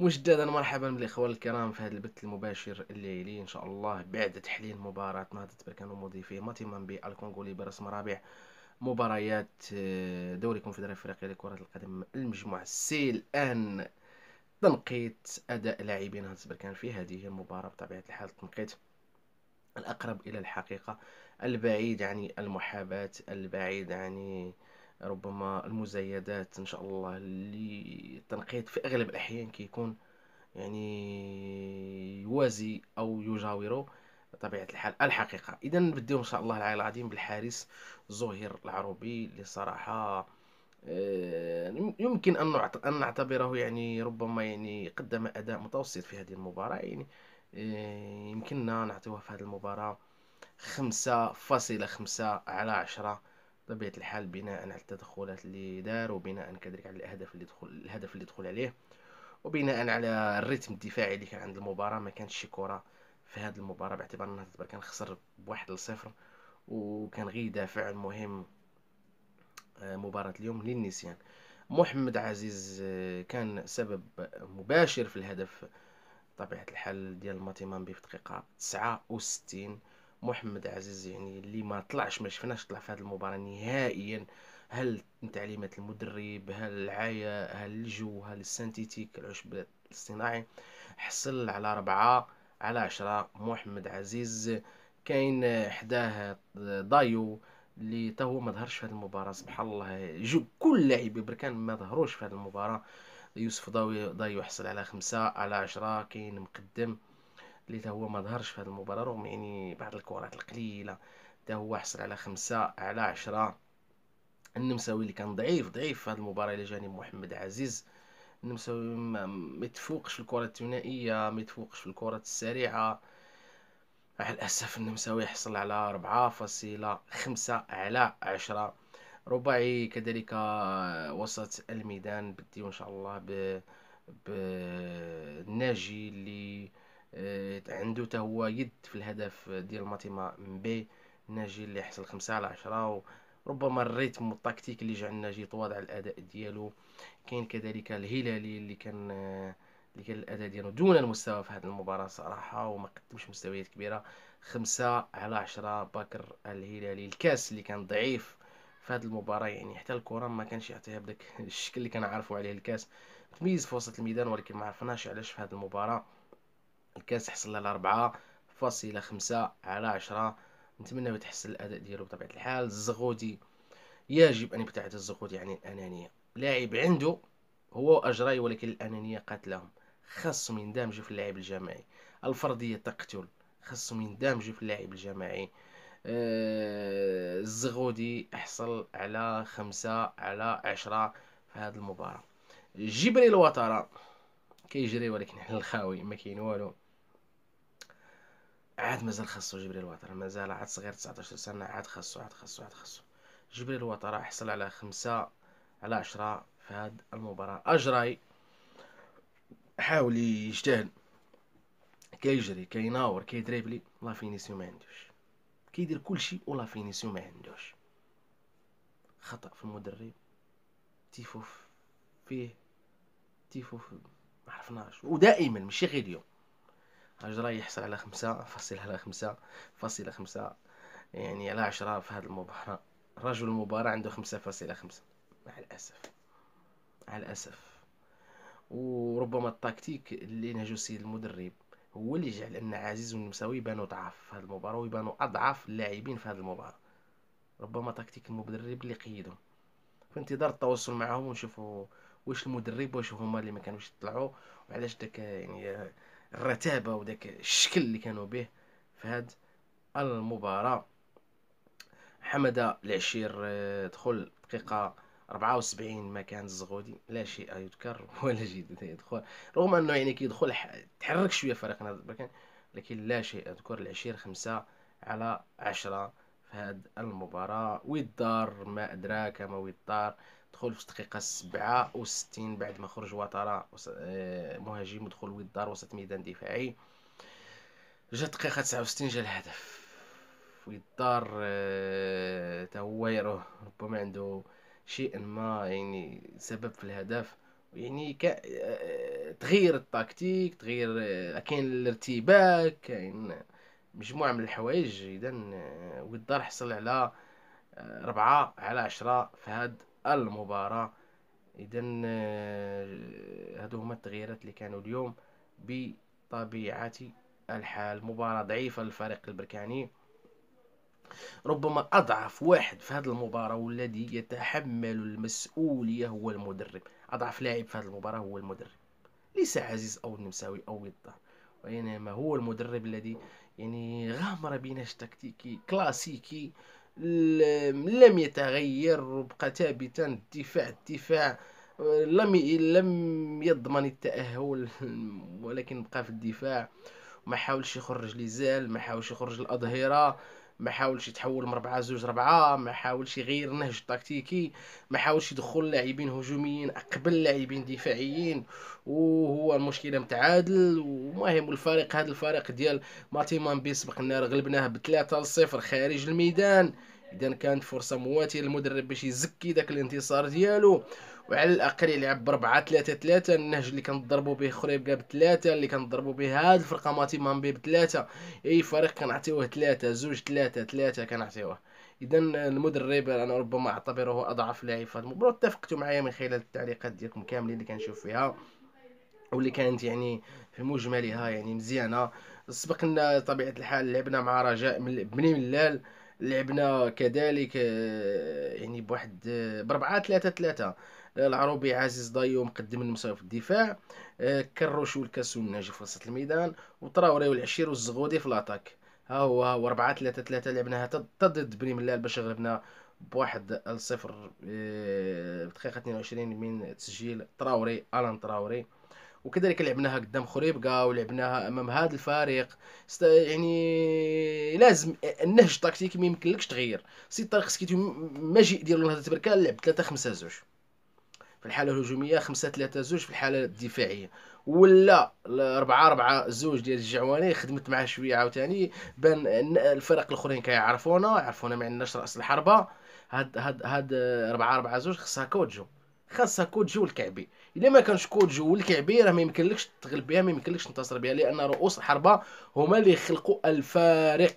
مجددا مرحبا بالاخوه الكرام في هذا البث المباشر الليلي ان شاء الله بعد تحليل مباراه نهضه بركان ومضيفيه متمم بالكونغولي برسم رابع مباريات آه، دوري كونفدراليه افريقيا لكره القدم المجموعه سي الان تنقيط اداء لاعبي نهضه بركان في هذه المباراه بطبيعه الحال تنقيط الاقرب الى الحقيقه البعيد عن المحاباه البعيد عن ربما المزايدات ان شاء الله اللي التنقيط في اغلب الاحيان كيكون يعني يوازي او يجاوره بطبيعه الحال الحقيقه اذا نبداو ان شاء الله العالي العظيم بالحارس زهير العروبي اللي صراحه آه، يمكن ان نعتبره يعني ربما يعني قدم اداء متوسط في هذه المباراه يعني آه، يمكننا نعطيوها في هذه المباراه خمسة فاصلة خمسة على عشرة طبيعة الحال بناء على التدخلات اللي دار وبناء كذلك على الأهداف اللي دخل الهدف اللي دخل عليه وبناء على الريتم الدفاعي اللي كان عند المباراة ما كانش شي كرة في هذه المباراة باعتبار أنها كان خسر بواحد لصفر وكان غير دافع المهم آه، مباراة اليوم للنسيان محمد عزيز آه، كان سبب مباشر في الهدف طبيعة الحال ديال ماتيمان في دقيقة تسعة وستين محمد عزيز يعني اللي ما طلعش ما شفناش طلع في هذه المباراه نهائيا هل تعليمات المدرب هل العايه هل الجو هل السنتيتيك العشب الصناعي حصل على ربعة على عشرة محمد عزيز كاين حداه دايو اللي تاهو ما ظهرش في هذه المباراه سبحان الله جو كل لاعب بركان ما ظهروش في هذه المباراه يوسف دايو ضايو حصل على خمسة على عشرة كاين مقدم اللي هو ما ظهرش في هذه المباراه رغم يعني بعض الكرات القليله حتى هو حصل على خمسة على عشرة النمساوي اللي كان ضعيف ضعيف في هذه المباراه الى جانب محمد عزيز النمساوي ما يتفوقش في الكره الثنائيه ما يتفوقش في الكرات السريعه مع الأسف النمساوي حصل على ربعة فاصلة خمسة على عشرة رباعي كذلك آه، وسط الميدان بديو إن شاء الله ب بالناجي البسيط عنده حتى هو يد في الهدف ديال ماتيما مبي ناجي اللي حصل خمسة على عشرة وربما الريتم والتكتيك اللي جعل ناجي يتواضع الاداء ديالو كاين كذلك الهلالي اللي كان اللي كان الاداء ديالو دون المستوى في هذه المباراه صراحه وما قدمش مستويات كبيره خمسة على عشرة باكر الهلالي الكاس اللي كان ضعيف في هذه المباراه يعني حتى الكره ما كانش يعطيها بداك الشكل اللي عارفه عليه الكاس تميز في وسط الميدان ولكن ما عرفناش علاش في هذه المباراه الكاس حصل على ربعة فاصلة خمسة على عشرة نتمنى تحسن الأداء ديالو بطبيعة الحال الزغودي يجب أن يبتعد الزغودي عن الأنانية لاعب عنده هو أجراي ولكن الأنانية قاتلهم خاصهم يندمجوا في اللاعب الجماعي الفردية تقتل خاصهم يندمجوا في اللاعب الجماعي آه الزغودي حصل على خمسة على عشرة في هذه المباراة جبريل وطرة كيجري ولكن حنا الخاوي ما كاين والو عاد مازال خاصو جبريل الوطر مازال عاد صغير 19 سنه عاد خاصو عاد خاصو عاد خاصو جبريل الوطر حصل على خمسة على عشرة في هاد المباراة أجراي حاول يجتهد كيجري كيناور كيدريبلي لا فينيسيو ما عندوش كيدير كلشي ولا فينيسيو ما عندوش خطأ في المدرب تيفو فيه تيفو في ما عرفناش ودائما ماشي غير اليوم هجرة يحصل على خمسة فاصل على خمسة فاصل خمسة يعني على عشرة في هذه المباراة رجل المباراة عنده خمسة فاصل خمسة مع الأسف مع الأسف وربما التكتيك اللي نهجو السيد المدرب هو اللي جعل ان عزيز والنمساوي يبانو ضعاف في هذه المباراه ويبانو اضعاف اللاعبين في هذه المباراه ربما تكتيك المدرب اللي قيدهم في انتظار التواصل معهم ونشوفوا واش المدرب واش هما اللي ما كانوش يطلعوا وعلاش داك يعني الرتابه وداك الشكل اللي كانوا به في هاد المباراه حمد العشير آه، دخل دقيقه 74 ما كان الزغودي لا شيء يذكر ولا جديد يدخل رغم انه يعني كيدخل تحرك شويه فريقنا لكن لا شيء اذكر العشير خمسة على عشرة في هاد المباراة ويدار ما أدراك ما ويدار دخل في الدقيقة 67 بعد ما خرج وطرا آه، مهاجم ودخل ود دار وسط ميدان دفاعي جات الدقيقة 69 جا الهدف ود الدار آه، تا هو ربما عنده شيء ما يعني سبب في الهدف يعني ك... آه، تغير التكتيك تغير كاين الارتباك كاين مجموعه من الحوايج اذا ود دار حصل على ربعة على عشرة في هذا المباراة اذا آه، هادو هما التغييرات اللي كانوا اليوم بطبيعة الحال مباراة ضعيفة للفريق البركاني ربما اضعف واحد في هذه المباراه والذي يتحمل المسؤوليه هو المدرب اضعف لاعب في هذه المباراه هو المدرب ليس عزيز او النمساوي او الدار وانما هو المدرب الذي يعني غامر بنهج تكتيكي كلاسيكي لم يتغير وبقى ثابتا الدفاع الدفاع آه، لم لم يضمن التأهل ولكن بقى في الدفاع ما حاولش يخرج لزال ما حاولش يخرج الأظهرة ما حاولش يتحول من 4 2 4 ما حاولش يغير النهج التكتيكي ما حاولش يدخل لاعبين هجوميين قبل لاعبين دفاعيين وهو المشكله متعادل ومهم الفريق هذا الفريق ديال ماتيمان بي سبقنا غلبناه ب 3 0 خارج الميدان اذا كانت فرصه مواتيه للمدرب باش يزكي داك الانتصار ديالو وعلى الاقل يلعب ب 4 3 3 النهج اللي ضربوا به خريبكا ب 3 اللي ضربوا به هاد الفرقه ماتي مامبي ب 3 اي فريق كنعطيوه 3 زوج 3 3 كنعطيوه اذا المدرب انا ربما اعتبره اضعف لاعب في المباراه اتفقتوا معايا من خلال التعليقات ديالكم كاملين اللي كنشوف فيها واللي كانت يعني في مجملها يعني مزيانه سبقنا طبيعه الحال لعبنا مع رجاء من بني ملال لعبنا كذلك يعني بواحد آه، بربعة ثلاثة ثلاثة آه، العروبي عزيز ضيو مقدم المساوي في الدفاع كروش والكاس والناجي في وسط الميدان وطراوري والعشير والزغودي في لاتاك ها هو هو 4 3 3 لعبناها ضد بني ملال باش غلبنا بواحد الصفر في دقيقة 22 من تسجيل تراوري الان تراوري وكذلك لعبناها قدام خريبكا ولعبناها امام هذا الفريق يعني لازم النهج التكتيكي ما يمكنلكش تغير سي طارق سكيتو ماجي ديالو نهضه بركان لعب 3 5 2 في الحاله الهجوميه 5 3 2 في الحاله الدفاعيه ولا 4 4 2 ديال الجعواني خدمت معاه شويه عاوتاني بان الفرق الاخرين كيعرفونا يعرفونا ما عندناش راس الحربه هاد هاد هاد 4 4 2 خصها كوتجو خاصها كود جو الكعبي الا ما كانش كود جو الكعبي راه ما يمكنلكش تغلب بها ما يمكنلكش تنتصر بها لان رؤوس الحربه هما اللي خلقوا الفارق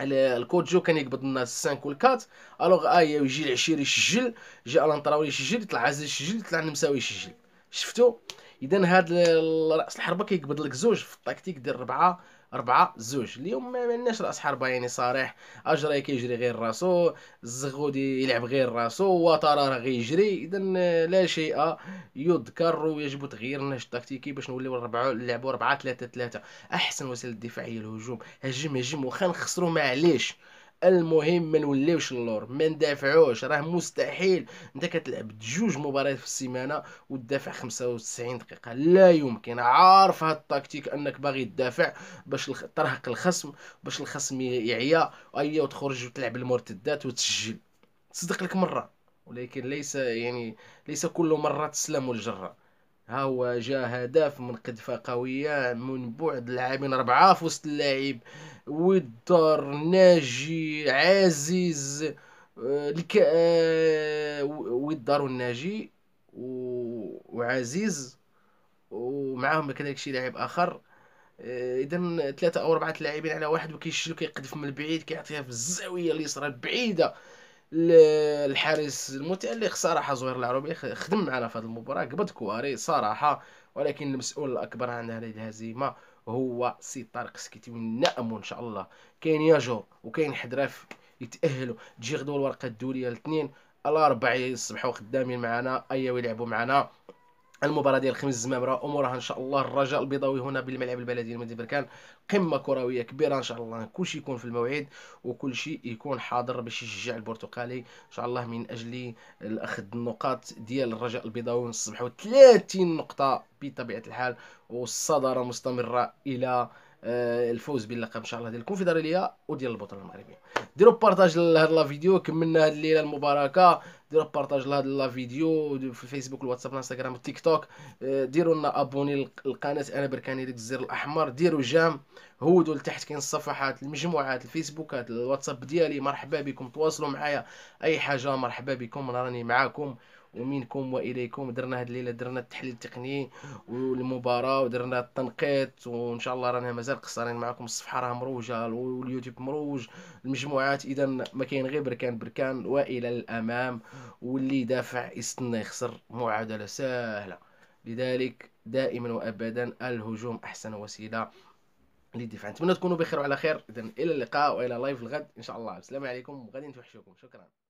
الكود جو كان يقبض الناس 5 4 الوغ اي آه، يجي العشير يسجل جاء الانطراوي يسجل يطلع عزيز يسجل يطلع النمساوي يسجل شفتوا اذا هاد راس الحربه كيقبض لك زوج في التكتيك ديال ربعه ربعه زوج اليوم ما عندناش راس حربة يعني صريح أجري كيجري غير راسو الزغودي يلعب غير راسو راه غيجري إذا لا شيء يذكر ويجب تغيير النهج التكتيكي باش نوليو ربعة نلعبو ربعة ثلاثة ثلاثة أحسن وسيلة الدفاع هي الهجوم هجم هجم وخا نخسرو معليش المهم ما نوليوش اللور ما ندافعوش راه مستحيل انت كتلعب جوج مباريات في السيمانه وتدافع 95 دقيقه لا يمكن عارف هاد التكتيك انك باغي تدافع باش ترهق الخصم باش الخصم يعيا ايا وتخرج وتلعب المرتدات وتسجل تصدق لك مره ولكن ليس يعني ليس كل مره تسلم الجره ها هو جا هدف من قدفة قوية من بعد لاعبين ربعة في وسط اللاعب ودار ناجي عزيز الك... آه، آه، ودار والناجي وعزيز ومعاهم كذلك شي لاعب اخر آه، اذا ثلاثه او اربعه لاعبين على واحد وكيشلو كيقذف من بعيد كيعطيها في الزاويه اليسرى البعيده الحارس المتالق صراحه زهير العروبي خدم معنا في هذه المباراه قبض كواري صراحه ولكن المسؤول الاكبر عن هذه الهزيمه هو سي طارق سكيتي ونامو ان شاء الله كاين ياجور وكاين حدراف يتاهلوا تجي غدو الورقه الدوليه الاثنين الاربعه يصبحوا خدامين معنا ايوا يلعبوا معنا المباراة ديال خميس زمامرة أمورها إن شاء الله الرجاء البيضاوي هنا بالملعب البلدي لمدينة بركان قمة كروية كبيرة إن شاء الله كلشي يكون في الموعد وكلشي يكون حاضر باش يشجع البرتقالي إن شاء الله من أجل أخذ النقاط ديال الرجاء البيضاوي ونصبحوا 30 نقطة بطبيعة الحال والصدارة مستمرة إلى آه، الفوز باللقب ان شاء الله ديال الكونفدراليه وديال البطوله المغربيه ديروا بارطاج لهاد لا فيديو كملنا هاد الليله المباركه ديروا بارطاج لهاد لا فيديو في الفيسبوك والواتساب الانستغرام والتيك توك آه، ديروا لنا ابوني القناه انا بركاني ديك الزر الاحمر ديروا جام هودوا لتحت كاين الصفحات المجموعات الفيسبوكات الواتساب ديالي مرحبا بكم تواصلوا معايا اي حاجه مرحبا بكم راني معاكم ومنكم واليكم درنا هاد الليله درنا التحليل التقني والمباراه ودرنا التنقيط وان شاء الله رانا مازال قصارين معكم الصفحه راه مروجه واليوتيوب مروج المجموعات اذا ما كاين غير بركان بركان والى الامام واللي دافع يستنى يخسر معادله سهله لذلك دائما وابدا الهجوم احسن وسيله للدفاع نتمنى تكونوا بخير وعلى خير اذا الى اللقاء والى لايف الغد ان شاء الله السلام عليكم وغادي نتوحشوكم شكرا